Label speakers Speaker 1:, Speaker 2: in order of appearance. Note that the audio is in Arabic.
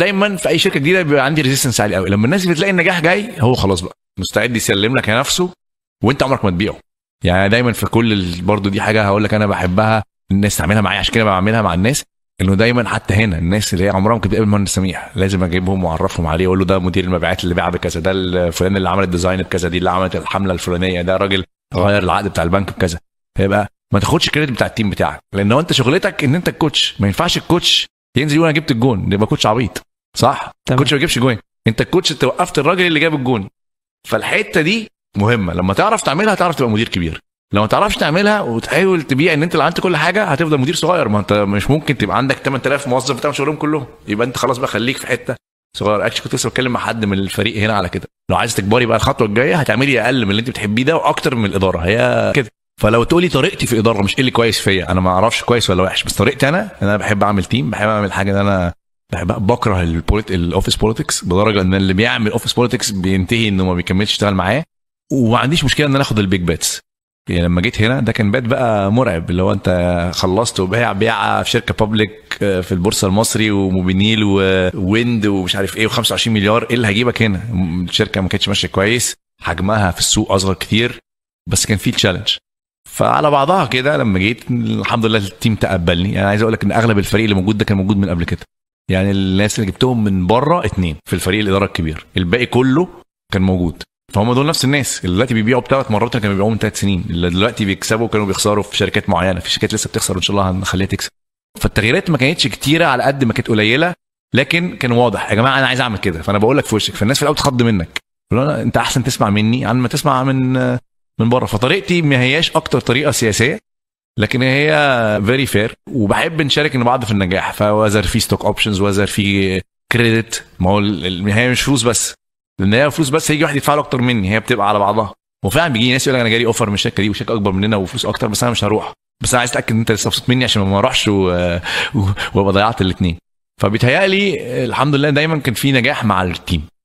Speaker 1: دايما في اي شركه جديده بيبقى عندي ريزيستنس عالي قوي لما الناس بتلاقي النجاح جاي هو خلاص بقى مستعد يسلم لك نفسه وانت عمرك ما تبيعه يعني دايما في كل برضه دي حاجه هقول لك انا بحبها الناس تعملها معايا عشان كده بعملها مع الناس انه دايما حتى هنا الناس اللي هي عمرها ما كانت بتقابل مهندس سميح لازم اجيبهم واعرفهم عليه واقول له ده مدير المبيعات اللي باع بكذا ده الفلان اللي عمل الديزاين بكذا دي اللي عملت الحمله الفلانيه ده راجل غير العقد بتاع البنك بكذا فيبقى ما تاخدش الكريدت بتاع التيم بتاعك لان انت شغلتك ان انت الكوتش ما ينفعش الكوتش ينزل يقول انا جبت الجون يبقى كوتش عبيط صح كوتش ما بيجيبش جون انت الكوتش انت وقفت الراجل اللي جاب الجون فالحته دي مهمه لما تعرف تعملها تعرف تبقى مدير كبير لو ما تعرفش تعملها وتحاول تبيع ان انت اللي عملت كل حاجه هتفضل مدير صغير ما انت مش ممكن تبقى عندك 8000 موظف بتعمل شغلهم كلهم يبقى انت خلاص بقى خليك في حته صغير اكشلي كنت لسه بتكلم مع حد من الفريق هنا على كده لو عايز تكبري بقى الخطوه الجايه هتعملي اقل من اللي انت بتحبيه ده واكتر من الاداره هي كده فلو تقولي طريقتي في الاداره مش ايه اللي كويس فيا انا ما اعرفش كويس ولا وحش بس طريقتي انا انا بحب اعمل تيم بحب اعمل حاجه ان انا بحب بكره الاوفيس بوليتكس بدرجه ان اللي بيعمل اوفيس بوليتكس بينتهي انه ما بيكملش يشتغل معاه وما عنديش مشكله ان انا اخد البيج باتس يعني لما جيت هنا ده كان بات بقى مرعب اللي هو انت خلصت وبيع بيعه في شركه بابليك في البورصه المصري وموبينيل وويند ومش عارف ايه و25 مليار ايه اللي هجيبك هنا الشركه ما كانتش ماشيه كويس حجمها في السوق اصغر كتير بس كان في تشالنج فعلى بعضها كده لما جيت الحمد لله التيم تقبلني انا يعني عايز اقول لك ان اغلب الفريق اللي موجود ده كان موجود من قبل كده يعني الناس اللي جبتهم من بره اتنين في الفريق الاداره الكبير الباقي كله كان موجود فهم دول نفس الناس اللي دلوقتي بيبيعوا بثلاث مرات كانوا بيبيعوا من ثلاث سنين اللي دلوقتي بيكسبوا كانوا بيخسروا في شركات معينه في شركات لسه بتخسر وان شاء الله هنخليها تكسب فالتغييرات ما كانتش كتيره على قد ما كانت قليله لكن كان واضح يا جماعه انا عايز اعمل كده فانا بقول لك في وشك فالناس في الاول تخض منك انت احسن تسمع مني عن ما تسمع من من بره فطريقتي ما هياش اكتر طريقه سياسيه لكن هي فيري فير وبحب نشارك بعض في النجاح فوزر في ستوك اوبشنز وزر في كريدت ما هو هي مش فلوس بس لان هي فلوس بس هيجي واحد يدفع له اكتر مني هي بتبقى على بعضها وفعلا بيجي ناس يقول لك انا جالي اوفر من الشركه دي وشركه اكبر مننا وفلوس اكتر بس انا مش هروح بس انا عايز اتاكد ان انت لسه مبسوط مني عشان ما اروحش وابقى ضيعت الاثنين فبيتهيألي الحمد لله دايما كان في نجاح مع التيم